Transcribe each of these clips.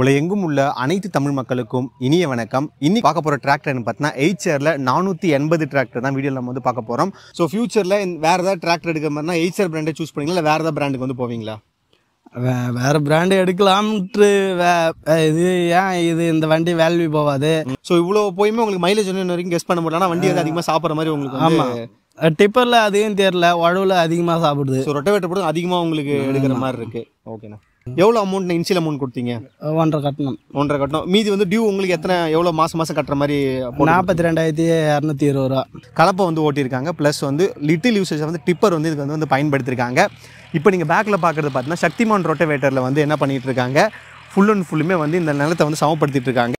உலகெங்கும் உள்ள அனைத்து தமிழ் மக்களுக்கும் இனிய வணக்கம் இன்னைக்கு பார்க்க போற டிராக்டர் பார்த்தீங்கன்னா எயிட் சேர்ல நானூத்தி எண்பது டிராக்டர் தான் வீடியோ நம்ம வந்து பார்க்க போறோம் ஸோ ஃபியூச்சர்ல வேறு ஏதாவது டிராக்டர் எடுக்கிற மாதிரினா எயிட் சேர் பிராண்டை சூஸ் பண்ணீங்களா வேற வேறு ஏதாவது பிராண்டுக்கு வந்து போவீங்களா வேற பிராண்டு எடுக்கலாம் இது ஏன் இது இந்த வண்டி வேல்யூ போகாது ஸோ இவ்வளோ போயுமே உங்களுக்கு மைலேஜ் ஒன்று வரைக்கும் கெஸ் பண்ண முடியல வண்டி வந்து அதிகமாக சாப்பிட்ற மாதிரி உங்களுக்கு ஆமாம் டிப்பரில் அதையும் தெரியல உழவுல அதிகமாக சாப்பிடுது ஸோ ரொட்டவேட்டர் போட்டு அதிகமாக உங்களுக்கு எடுக்கிற மாதிரி இருக்கு ஓகேண்ணா எவ்வளோ அமௌண்ட் நான் இன்சியல் அமௌண்ட் கொடுத்தீங்க ஒன்றரை கட்டணம் ஒன்றரை கட்டணம் மீதி வந்து டியூ உங்களுக்கு எத்தனை எவ்வளோ மாதம் மாதம் கட்டுற மாதிரி நாற்பத்தி ரெண்டாயிரத்தி இரநூத்தி இருபது ரூபா கலப்பை வந்து ஓட்டியிருக்காங்க ப்ளஸ் வந்து லிட்டில் யூசேஜ் வந்து டிப்பர் வந்து இதுக்கு வந்து வந்து பயன்படுத்தியிருக்காங்க இப்போ நீங்கள் பேக்கில் பார்க்குறது பார்த்தீங்கன்னா சக்திமான் ரொட்டவேட்டரில் வந்து என்ன பண்ணிகிட்டு இருக்காங்க ஃபுல் அண்ட் ஃபுல்லுமே வந்து இந்த நிலத்தை வந்து சமப்படுத்திட்டு இருக்காங்க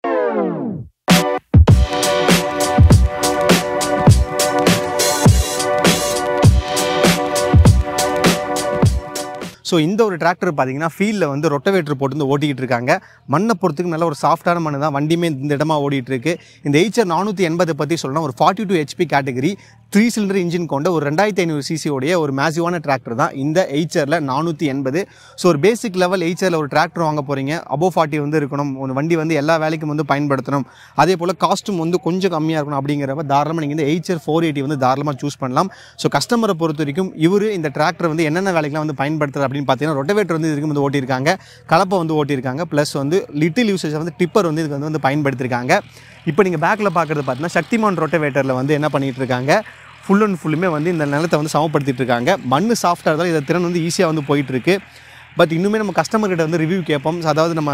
ஸோ இந்த ஒரு டிராக்டர் பார்த்தீங்கன்னா ஃபீல்டில் வந்து ரொட்டவேட்டர் போட்டு வந்து ஓட்டிக்கிட்டு இருக்காங்க மண்ணை பொறுத்துக்கு நல்ல ஒரு சாஃப்டான மண் தான் வண்டியுமே இந்த இடமா ஓடிட்டு இருக்கு இந்த ஹெச்ஆர் நானூற்றி எண்பதை பற்றி சொல்லணும் ஒரு forty two HP category three cylinder engine கொண்ட ஒரு ரெண்டாயிரத்தி ஐநூறு சிசியோடைய ஒரு மேசிவான டிராக்டர் தான் இந்த எய்ச்சரில் நானூற்றி எண்பது ஸோ ஒரு பேசிக் லெவல் எய்ச்சரில் ஒரு டிராக்டர் வாங்க போகிறீங்க அபோவ் ஃபார்ட்டி வந்து இருக்கணும் ஒரு வண்டி வந்து எல்லா வேலைக்கும் வந்து பயன்படுத்தணும் அதே போல் காஸ்ட்டும் வந்து கொஞ்சம் கம்மியாக இருக்கணும் அப்படிங்கிறப்ப தாராளமாக நீங்கள் இந்த எய்ச்சர் ஃபோர் எயிட்டி வந்து தாராளமாக சூஸ் பண்ணலாம் ஸோ கஸ்டமரை பொறுத்த வரைக்கும் இவர் இந்த டிராக்டர் வந்து என்னென்ன வேலைக்கெலாம் வந்து பயன்படுத்துறது அப்படின்னு அப்படின்னு பார்த்தீங்கன்னா ரொட்டவேட்டர் வந்து இதுக்கு வந்து ஓட்டியிருக்காங்க கலப்பை வந்து ஓட்டியிருக்காங்க ப்ளஸ் வந்து லிட்டில் யூசேஜ் வந்து டிப்பர் வந்து இதுக்கு வந்து வந்து பயன்படுத்தியிருக்காங்க இப்போ நீங்கள் பேக்கில் பார்க்குறது பார்த்தீங்கன்னா சக்திமான் ரொட்டவேட்டரில் வந்து என்ன பண்ணிகிட்டு இருக்காங்க ஃபுல் அண்ட் ஃபுல்லுமே வந்து இந்த நிலத்தை வந்து சமப்படுத்திட்டு இருக்காங்க மண் சாஃப்டாக இருந்தாலும் இதை திறன் வந்து ஈஸியாக வந்து போயிட்டுருக்கு பட் இன்னுமே நம்ம கஸ்டமர்கிட்ட வந்து ரிவ்யூ கேட்போம் அதாவது நம்ம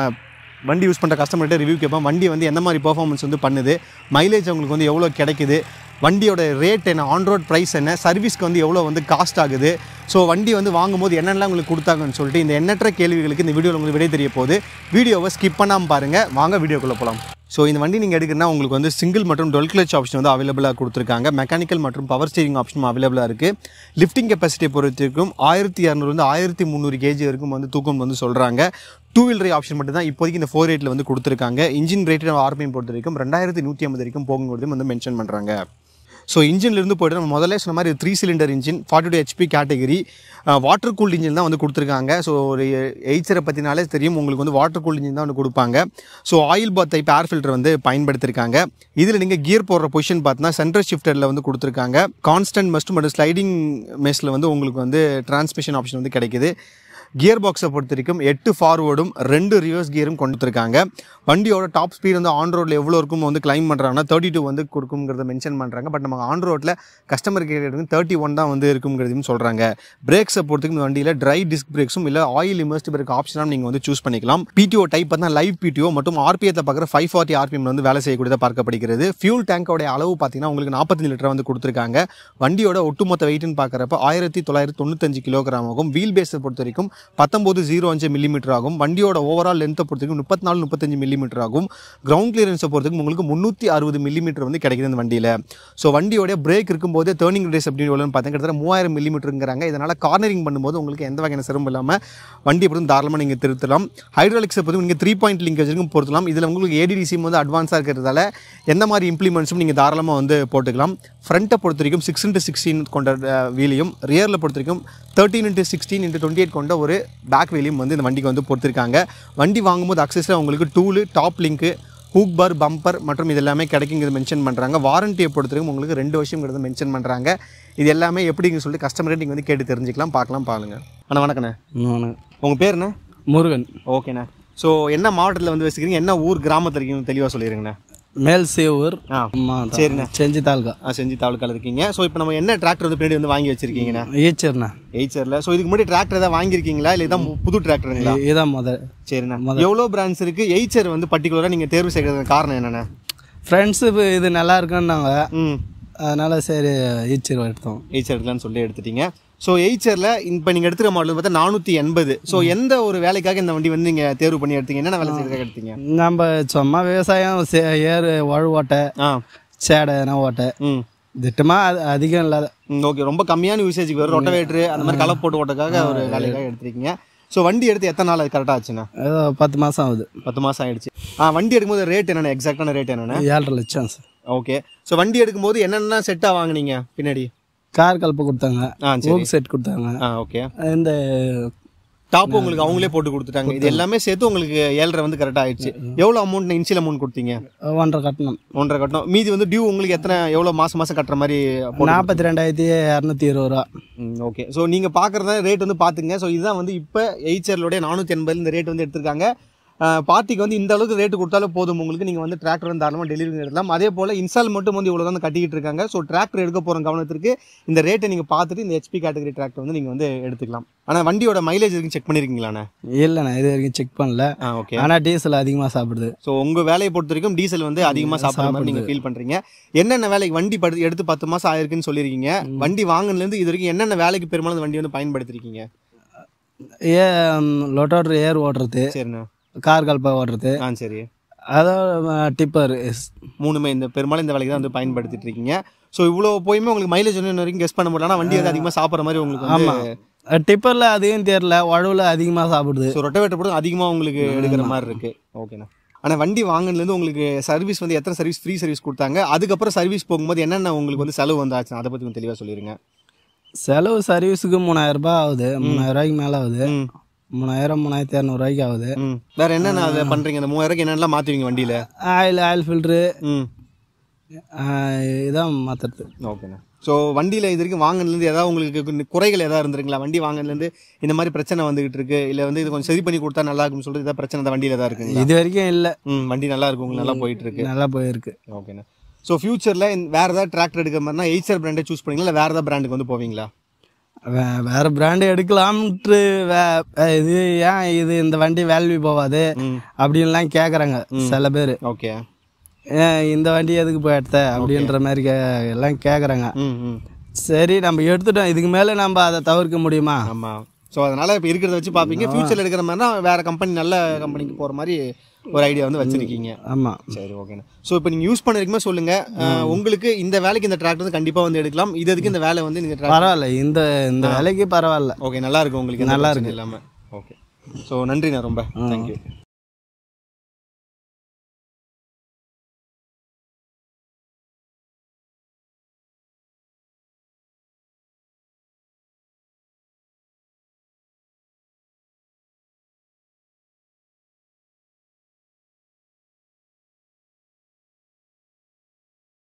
வண்டி யூஸ் பண்ணுற கஸ்டமர்கிட்ட ரிவ்யூ கேட்போம் வண்டி வந்து எந்த மாதிரி பர்ஃபார்மன்ஸ் வந்து பண்ணுது மைலேஜ் அவங்களுக்கு வந்து எவ்வளோ கிடைக்குது வண்டியோட ரேட் என்ன ஆன்ரோட் ப்ரைஸ் என்ன சர்வீஸ்க்கு வந்து எவ்வளோ வந்து காஸ்ட் ஆகுது ஸோ வண்டி வந்து வாங்கும்போது என்னென்னலாம் உங்களுக்கு கொடுத்தாங்கன்னு சொல்லிட்டு இந்த எண்ணற்ற கேள்விகளுக்கு இந்த வீடியோவில் உங்களுக்கு விடை தெரிய போகுது வீடியோவை ஸ்கிப் பண்ணாமல் பாருங்கள் வாங்க வீடியோக்குள்ளே போகலாம் ஸோ இந்த வண்டி நீங்கள் எடுக்கிறனா உங்களுக்கு வந்து சிங்கிள் மற்றும் டொல் கிளச் ஆப்ஷன் வந்து அவைலபிளாக கொடுத்துருக்காங்க மெக்கானிக்கல் மற்றும் பவர் ஸ்டீரிங் ஆப்ஷனும் அவைலபிளாக இருக்குது லிஃப்டிங் கெப்பாசிட்டியை பொறுத்திருக்கும் ஆயிரத்தி இரநூறுந்து ஆயிரத்தி முந்நூறு கேஜி வரைக்கும் வந்து தூக்கம் வந்து சொல்கிறாங்க டூ வீலர் ஆப்ஷன் மட்டும் தான் இப்போதைக்கு இந்த ஃபோர் எயிட்டில் வந்து கொடுத்துருக்காங்க இன்ஜின் ரேட்டு ஆர்பிஎம் பொறுத்த வரைக்கும் ரெண்டாயிரத்தி நூற்றி ஐம்பது வரைக்கும் போகும்போது வந்து மென்ஷன் பண்ணுறாங்க ஸோ இன்ஜின்லேருந்து போய்ட்டு நம்ம முதல்ல சொன்ன மாதிரி three cylinder engine forty two HP category water cool engine தான் வந்து கொடுத்துருக்காங்க ஸோ ஒரு எய்ச்சரை பற்றினாலே தெரியும் உங்களுக்கு வந்து வாட்டர் கூல் இன்ஜின் தான் வந்து கொடுப்பாங்க so oil bath type air filter வந்து பயன்படுத்திருக்காங்க இதில் நீங்கள் கியர் போடுற பொசிஷன் பார்த்தீங்கன்னா சென்ட்ரல் ஷிஃப்டரில் வந்து கொடுத்துருக்காங்க கான்ஸ்டன்ட் மஸ்ட் மற்றும் ஸ்லைடிங் மெஸ்ஸில் வந்து உங்களுக்கு வந்து டிரான்ஸ்மிஷன் ஆப்ஷன் வந்து கிடைக்கிது கியர் பாக்ஸை பொறுத்த வரைக்கும் எட்டு ஃபார்வேர்டும் ரெண்டு ரிவர்ஸ் கியரும் கொண்டுருக்காங்க வண்டியோட டாப் ஸ்பீட் வந்து ஆன் ரோடில் எவ்வளோ இருக்கும் வந்து கிளைம் பண்ணுறாங்கன்னா தேர்ட்டி டூ வந்து கொடுக்குங்கிறத மென்ஷன் பண்ணுறாங்க பட் நம்ம ஆன் ரோட்டில் கஸ்டமர் கேர் வந்து தேர்ட்டி ஒன் தான் வந்து இருக்குங்கிறதையும் சொல்கிறாங்க பிரேக்ஸை பொறுத்துக்கும் இந்த வண்டியில் ட்ரை டிஸ்க் பிரேக்ஸும் இல்லை ஆயில் இமர்ஸ்ட் பிரேக் ஆப்ஷனாக நீங்கள் வந்து சூஸ் பண்ணிக்கலாம் பிடிஓ டைப் பார்த்தா லைவ் பிடிஓ மற்றும் ஆர்பிஎத்தை பார்க்குற ஃபைவ் ஃபார்ட்டி ஆர்பிஎம் வந்து வேலை செய்யக்கூடியதாக பார்க்கப்படுகிறது ஃபியூல் டேங்கோடைய அளவு பார்த்தீங்கன்னா உங்களுக்கு நாற்பத்தஞ்சு லிட்டர் வந்து கொடுத்துருக்காங்க வண்டியோட ஒட்டுமொத்த வெயிட்னு பார்க்குறப்ப ஆயிரத்தி தொள்ளாயிரத்தி தொண்ணூத்தஞ்சு கிலோகிராமாகும் வீல் பேஸை பொறுத்த வரைக்கும் பத்தொம்போது ஜீரோ அஞ்சு மில்லிமீட்டர் ஆகும் வண்டியோட ஓவரால் லென்த்தை பொறுத்தவரைக்கும் முப்பத்தி நாலு முப்பத்தஞ்சு மில்லிமீட்டர் ஆகும் கிரவுண்ட் கிளியரன்ஸை பொறுத்தவரைக்கும் உங்களுக்கு முந்நூற்றி அறுபது மில்லிமீட்டர் வந்து கிடைக்கிறது இந்த வண்டியில் ஸோ வண்டியோட பிரேக் இருக்கும்போது டேர்னிங் ரேஸ் அப்படின்னு பார்த்தீங்கன்னா கிட்டத்தட்ட மூவாயிரம் மில்லிமீட்டருங்கிறாங்க இதனால் கார்னரிங் பண்ணும்போது உங்களுக்கு எந்த வகையான சிரமம் இல்லாமல் வண்டி எப்படி தாராளமாக நீங்கள் திருத்தலாம் ஹைட்ராலிக்ஸை பொறுத்து நீங்கள் த்ரீ பாயிண்ட் லிங்கேஜ் பொறுத்தலாம் இதில் உங்களுக்கு ஏடிடிசியும் வந்து அட்வான்ஸாக இருக்கிறதால எந்த மாதிரி இம்ப்ளிமெண்ட்ஸும் நீங்கள் தாராளமாக வந்து போட்டுக்கலாம் ஃப்ரண்ட்டை பொறுத்த வரைக்கும் சிக்ஸ் இன்ட்டு சிக்ஸ்டீன் கொண்ட வீலையும் ரியரில் பொறுத்த வரைக்கும் thirteen into sixteen into twenty eight கொண்ட ஒரு ஒரு பேக் வெளியும் வந்து இந்த வண்டிக்கு வந்து பொறுத்திருக்காங்க வண்டி வாங்கும்போது அக்சஸில் உங்களுக்கு tool top link hook bumper மற்றும் இது எல்லாமே கிடைக்குங்கிறது மென்ஷன் பண்ணுறாங்க வாரண்ட்டியை பொறுத்தவரைக்கும் உங்களுக்கு ரெண்டு வருஷங்கிறது மென்ஷன் பண்ணுறாங்க இது எல்லாமே எப்படிங்க சொல்லி கஸ்டமர் நீங்கள் வந்து கேட்டு தெரிஞ்சுக்கலாம் பார்க்கலாம் பாருங்கள் அண்ணா வணக்கண்ணே உங்கள் பேர் என்ன முருகன் ஓகேண்ணா ஸோ என்ன மாவட்டத்தில் வந்து வச்சுக்கிறீங்க என்ன ஊர் கிராமத்தில் இருக்கீங்க தெளிவாக சொல்லிடுங்கண்ணே மேல் சேவூர் ஆமாம் சரிண்ணா செஞ்சி தாலுக்கா செஞ்சி இருக்கீங்க ஸோ இப்போ நம்ம என்ன டிராக்டர் வந்து பின்னாடி வந்து வாங்கி வச்சிருக்கீங்கண்ணா ஏச்சர்ண்ணா ஏச்சர்ல ஸோ இதுக்கு முன்னாடி டிராக்டர் ஏதாவது வாங்கியிருக்கீங்களா இல்லை இதான் புது டிராக்டர் இதுதான் முதல் சரிண்ணா எவ்வளோ பிராண்ட்ஸ் இருக்குது எய்ச்சர் வந்து பர்டிகுலராக நீங்கள் தேர்வு செய்கிறதுக்கு காரணம் என்னென்ன ஃப்ரெண்ட்ஸு இது நல்லா இருக்குன்னாங்க அதனால் சரி ஈச்சர் எடுத்தோம் ஈச்சர் எடுக்கலாம்னு சொல்லி எடுத்துட்டீங்க ஸோ எயிச்சரில் இப்போ நீங்கள் எடுத்துகிற மாடல் பார்த்தா நானூற்றி எண்பது ஸோ எந்த ஒரு வேலைக்காக இந்த வண்டி வந்து நீங்கள் தேர்வு பண்ணி எடுத்தீங்க என்னென்ன வேலை செய்யறதுக்காக எடுத்தீங்க நம்ம சும்மா விவசாயம் ஏறு வழு ஆ சேடை என ஓட்டை திட்டமாக அது அதிகம் இல்லாத ஓகே ரொம்ப கம்மியான யூசேஜுக்கு வரும் ரொட்டவேட்ரு அந்த மாதிரி கலப்பு போட்டு ஓட்டக்காக ஒரு வேலைக்காக எடுத்துருக்கீங்க ஸோ வண்டி எடுத்து எத்தனை நாள் அது கரெக்டாக ஆச்சுண்ணா பத்து மாதம் ஆகுது பத்து மாதம் ஆகிடுச்சு ஆ வண்டி எடுக்கும்போது ரேட் என்னென்ன எக்ஸாக்டான ரேட் என்னென்ன ஏழரை லட்சம் சார் ஓகே ஸோ வண்டி எடுக்கும்போது என்னென்ன செட்டாக வாங்கினீங்க பின்னாடி கார் கலப்பு கொடுத்தாங்க ஓக் செட் கொடுத்தாங்க ஓகே இந்த டாப் உங்களுக்கு அவங்களே போட்டு கொடுத்துட்டாங்க இது எல்லாமே சேர்த்து உங்களுக்கு ஏழரை வந்து கரெக்டாக ஆயிடுச்சு எவ்வளோ அமௌண்ட் இன்சியல் அமௌண்ட் கொடுத்தீங்க ஒன்றரை கட்டணம் ஒன்றரை கட்டணம் மீதி வந்து டியூ உங்களுக்கு எத்தனை எவ்வளோ மாதம் மாதம் கட்டுற மாதிரி நாற்பத்தி ரெண்டாயிரத்தி இரநூத்தி இருபது ரூபா ஓகே ஸோ நீங்கள் பார்க்குறத ரேட் வந்து பார்த்துங்க ஸோ இதுதான் வந்து இப்போ எயிச்சர்லோடைய நானூற்றி எண்பது இந்த ரேட் வந்து எடுத்திருக்காங்க பார்ட்டிக்கு வந்து இந்த அளவுக்கு ரேட்டு கொடுத்தாலும் போதும் உங்களுக்கு நீங்கள் வந்து டிராக்டர் வந்து தாராளமாக டெலிவரி எடுக்கலாம் அதே போல் இன்ஸ்டால் மட்டும் வந்து இவ்வளோ தான் கட்டிகிட்டு இருக்காங்க ஸோ டிராக்டர் எடுக்க போகிற கவனத்திற்கு இந்த ரேட்டை நீங்கள் பார்த்துட்டு இந்த ஹெச்பி கேட்டகரி டிராக்டர் வந்து நீங்கள் வந்து எடுத்துக்கலாம் ஆனால் வண்டியோட மைலேஜ் வரைக்கும் செக் பண்ணியிருக்கீங்களாண்ணே இல்லைண்ணா இது வரைக்கும் செக் பண்ணல ஓகே ஆனால் டீசல் அதிகமாக சாப்பிடுது ஸோ உங்கள் வேலையை பொறுத்த வரைக்கும் டீசல் வந்து அதிகமாக சாப்பிட்ற மாதிரி நீங்கள் ஃபீல் பண்ணுறீங்க என்னென்ன வேலைக்கு வண்டி படு எடுத்து பத்து மாதம் ஆயிருக்குன்னு சொல்லியிருக்கீங்க வண்டி வாங்கினதுலேருந்து இது வரைக்கும் என்னென்ன வேலைக்கு பெரும்பாலும் வண்டி வந்து பயன்படுத்திருக்கீங்க ஏ லொட்டோட்ரு ஏர் ஓட்டுறது சரிண்ணா கார் கல்பா ஓடுறது ஆ சரி அதாவது டிப்பர் மூணுமே இந்த பெரும்பாலும் இந்த வேலைக்கு தான் வந்து பயன்படுத்திட்டு இருக்கீங்க ஸோ இவ்வளோ போயுமே உங்களுக்கு மைலேஜ் ஒன்று வரைக்கும் கெஸ் பண்ண முடியல வண்டி வந்து அதிகமாக சாப்பிட்ற மாதிரி உங்களுக்கு ஆமாம் டிப்பரில் அதிகம் தெரியல உழவுல அதிகமாக சாப்பிடுது ஸோ ரொட்டவேட்டர் போட்டு அதிகமாக உங்களுக்கு எடுக்கிற மாதிரி இருக்குது ஓகேண்ணா ஆனால் வண்டி வாங்கினதுலேருந்து உங்களுக்கு சர்வீஸ் வந்து எத்தனை சர்வீஸ் ஃப்ரீ சர்வீஸ் கொடுத்தாங்க அதுக்கப்புறம் சர்வீஸ் போகும்போது என்னென்ன உங்களுக்கு வந்து செலவு வந்தாச்சு அதை பற்றி கொஞ்சம் தெளிவாக சொல்லிடுங்க செலவு சர்வீஸுக்கு மூணாயிரம் ரூபாய் ஆகுது மூணாயிரம் ரூபாய்க்கு மேலே ஆகுது மூணாயிரம் மூணாயிரத்தி இரநூறுவாய்க்கு ஆகுது வேற என்னென்ன அதை பண்ணுறீங்க இந்த மூவாயிரம் என்னென்னலாம் மாற்றுவீங்க வண்டியில் ஆயில் ஆயில் ஃபில்ட்ரு இதான் மாற்றுறது ஓகேண்ணா ஸோ வண்டியில் இது வரைக்கும் வாங்கினதுலேருந்து ஏதாவது உங்களுக்கு குறைகள் ஏதாவது இருந்துருங்களா வண்டி வாங்கினதுலேருந்து இந்த மாதிரி பிரச்சனை வந்துகிட்டு இருக்கு இல்லை வந்து இது கொஞ்சம் சரி பண்ணி கொடுத்தா நல்லா இருக்கும்னு சொல்லிட்டு ஏதாவது பிரச்சனை தான் வண்டியில் தான் இருக்குங்க இது வரைக்கும் இல்லை ம் வண்டி நல்லா இருக்கும் உங்களுக்கு நல்லா போயிட்டு இருக்கு நல்லா போயிருக்கு ஓகேண்ணா ஸோ ஃபியூச்சரில் வேறு ஏதாவது டிராக்டர் எடுக்கிற மாதிரினா எய்சர் பிராண்டே சூஸ் பண்ணுவீங்களா இல்லை வேறு ஏதாவது பிராண்டுக்கு வந்து போவீங்களா வேறு பிராண்டு எடுக்கலாம்ட்டு இது ஏன் இது இந்த வண்டி வேல்வி போவாது அப்படின்லாம் கேட்குறாங்க சில பேர் ஓகே இந்த வண்டி எதுக்கு போய் எடுத்த அப்படின்ற மாதிரி கே எல்லாம் கேட்குறாங்க சரி நம்ம எடுத்துட்டோம் இதுக்கு மேலே நம்ம அதை தவிர்க்க முடியுமா ஆமாம் ஸோ அதனால் இப்போ இருக்கிறத வச்சு பார்ப்பீங்க ஃபியூச்சரில் எடுக்கிற மாதிரினா வேறு கம்பெனி நல்ல கம்பெனிக்கு போகிற மாதிரி ஒரு ஐடியா வந்து வச்சுருக்கீங்க ஆமாம் சரி ஓகேண்ணா ஸோ இப்போ நீங்கள் யூஸ் பண்ணிருக்குமே சொல்லுங்கள் உங்களுக்கு இந்த வேலைக்கு இந்த டிராக்டர் கண்டிப்பாக வந்து எடுக்கலாம் இது இதுக்கு இந்த வேலை வந்து நீங்கள் பரவாயில்ல இந்த இந்த வேலைக்கு பரவாயில்ல ஓகே நல்லா இருக்கும் உங்களுக்கு நல்லா இருக்கு இல்லாமல் ஓகே ஸோ நன்றிண்ணா ரொம்ப தேங்க்யூ